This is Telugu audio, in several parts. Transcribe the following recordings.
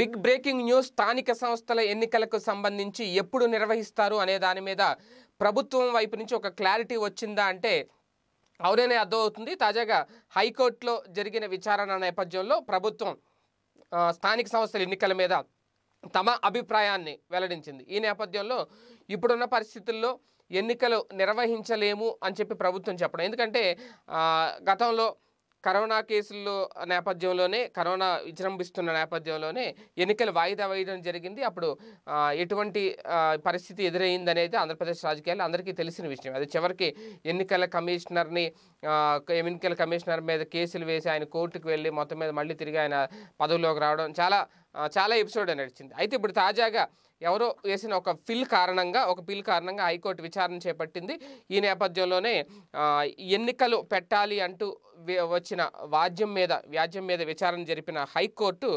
బిగ్ బ్రేకింగ్ న్యూస్ స్థానిక సంస్థల ఎన్నికలకు సంబంధించి ఎప్పుడు నిర్వహిస్తారు అనే దాని మీద ప్రభుత్వం వైపు నుంచి ఒక క్లారిటీ వచ్చిందా అంటే అవుననే అర్థమవుతుంది తాజాగా హైకోర్టులో జరిగిన విచారణ నేపథ్యంలో ప్రభుత్వం స్థానిక సంస్థల ఎన్నికల మీద తమ అభిప్రాయాన్ని వెల్లడించింది ఈ నేపథ్యంలో ఇప్పుడున్న పరిస్థితుల్లో ఎన్నికలు నిర్వహించలేము అని చెప్పి ప్రభుత్వం చెప్పడం ఎందుకంటే గతంలో కరోనా కేసుల్లో నేపథ్యంలోనే కరోనా విజృంభిస్తున్న నేపథ్యంలోనే ఎన్నికలు వాయిదా వేయడం జరిగింది అప్పుడు ఎటువంటి పరిస్థితి ఎదురైంది అనేది ఆంధ్రప్రదేశ్ రాజకీయాలు అందరికీ తెలిసిన విషయం అది చివరికి ఎన్నికల కమిషనర్ని ఎన్నికల కమిషనర్ మీద కేసులు వేసి ఆయన కోర్టుకు వెళ్ళి మొత్తం మీద మళ్ళీ తిరిగి ఆయన పదవిలోకి రావడం చాలా చాలా ఎపిసోడ్ నడిచింది అయితే ఇప్పుడు తాజాగా ఎవరో వేసిన ఒక ఫిల్ కారణంగా ఒక పిల్ కారణంగా హైకోర్టు విచారణ చేపట్టింది ఈ నేపథ్యంలోనే ఎన్నికలు పెట్టాలి అంటూ వచ్చిన వాద్యం మీద వ్యాజ్యం మీద విచారణ జరిపిన హైకోర్టు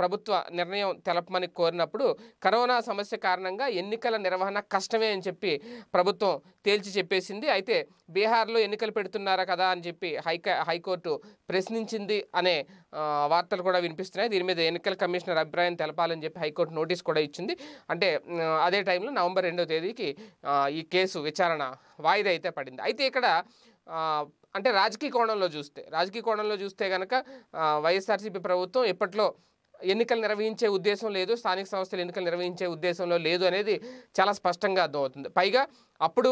ప్రభుత్వ నిర్ణయం తెలపమని కోరినప్పుడు కరోనా సమస్య కారణంగా ఎన్నికల నిర్వహణ కష్టమే అని చెప్పి ప్రభుత్వం తేల్చి చెప్పేసింది అయితే బీహార్లో ఎన్నికలు పెడుతున్నారా కదా అని చెప్పి హైక హైకోర్టు ప్రశ్నించింది అనే వార్తలు కూడా వినిపిస్తున్నాయి దీని మీద ఎన్నికల కమిషనర్ అభిప్రాయం తెలపాలని చెప్పి హైకోర్టు నోటీస్ కూడా ఇచ్చింది అంటే అదే టైంలో నవంబర్ రెండో తేదీకి ఈ కేసు విచారణ వాయిదా అయితే పడింది అయితే ఇక్కడ అంటే రాజకీయ కోణంలో చూస్తే రాజకీయ కోణంలో చూస్తే కనుక వైఎస్ఆర్సీపీ ప్రభుత్వం ఎప్పట్లో ఎన్నికలు నిర్వహించే ఉద్దేశం లేదు స్థానిక సంస్థలు ఎన్నికలు నిర్వహించే ఉద్దేశంలో లేదు అనేది చాలా స్పష్టంగా అర్థమవుతుంది పైగా అప్పుడు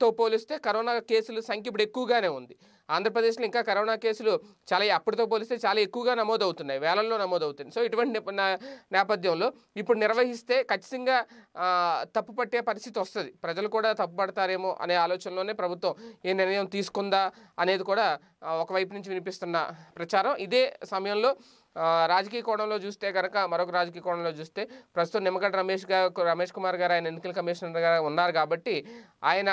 తో పోలిస్తే కరోనా కేసులు సంఖ్య ఇప్పుడు ఎక్కువగానే ఉంది ఆంధ్రప్రదేశ్లో ఇంకా కరోనా కేసులు చాలా అప్పటితో పోలిస్తే చాలా ఎక్కువగా నమోదవుతున్నాయి వేలల్లో నమోదవుతుంది సో ఇటువంటి నేపథ్యంలో ఇప్పుడు నిర్వహిస్తే ఖచ్చితంగా తప్పు పట్టే పరిస్థితి వస్తుంది ప్రజలు కూడా తప్పుపడతారేమో అనే ఆలోచనలోనే ప్రభుత్వం ఏ నిర్ణయం తీసుకుందా అనేది కూడా ఒకవైపు నుంచి వినిపిస్తున్న ప్రచారం ఇదే సమయంలో రాజకీయ కోణంలో చూస్తే కనుక మరొక రాజకీయ కోణంలో చూస్తే ప్రస్తుతం నిమ్మగడ్డ రమేష్ గారు రమేష్ కుమార్ గారు ఆయన ఎన్నికల కమిషనర్ గారు ఉన్నారు కాబట్టి ఆయన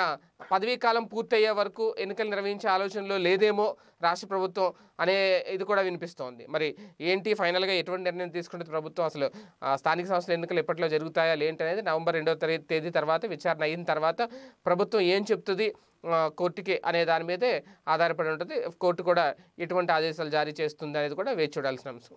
పదవీకాలం పూర్తయ్యే వరకు ఎన్నికలు నిర్వహించే ఆలోచనలో లేదేమో రాష్ట్ర ప్రభుత్వం అనే ఇది కూడా వినిపిస్తోంది మరి ఏంటి ఫైనల్గా ఎటువంటి నిర్ణయం తీసుకుంటుంది ప్రభుత్వం అసలు స్థానిక సంస్థల ఎన్నికలు ఎప్పట్లో జరుగుతాయా లేంటి అనేది నవంబర్ రెండో తేదీ తర్వాత విచారణ అయిన తర్వాత ప్రభుత్వం ఏం చెప్తుంది కోర్టుకి అనే దాని మీదే ఆధారపడి ఉంటుంది కోర్టు కూడా ఎటువంటి ఆదేశాలు జారీ చేస్తుంది అనేది కూడా వేచి చూడాల్సిన అంశం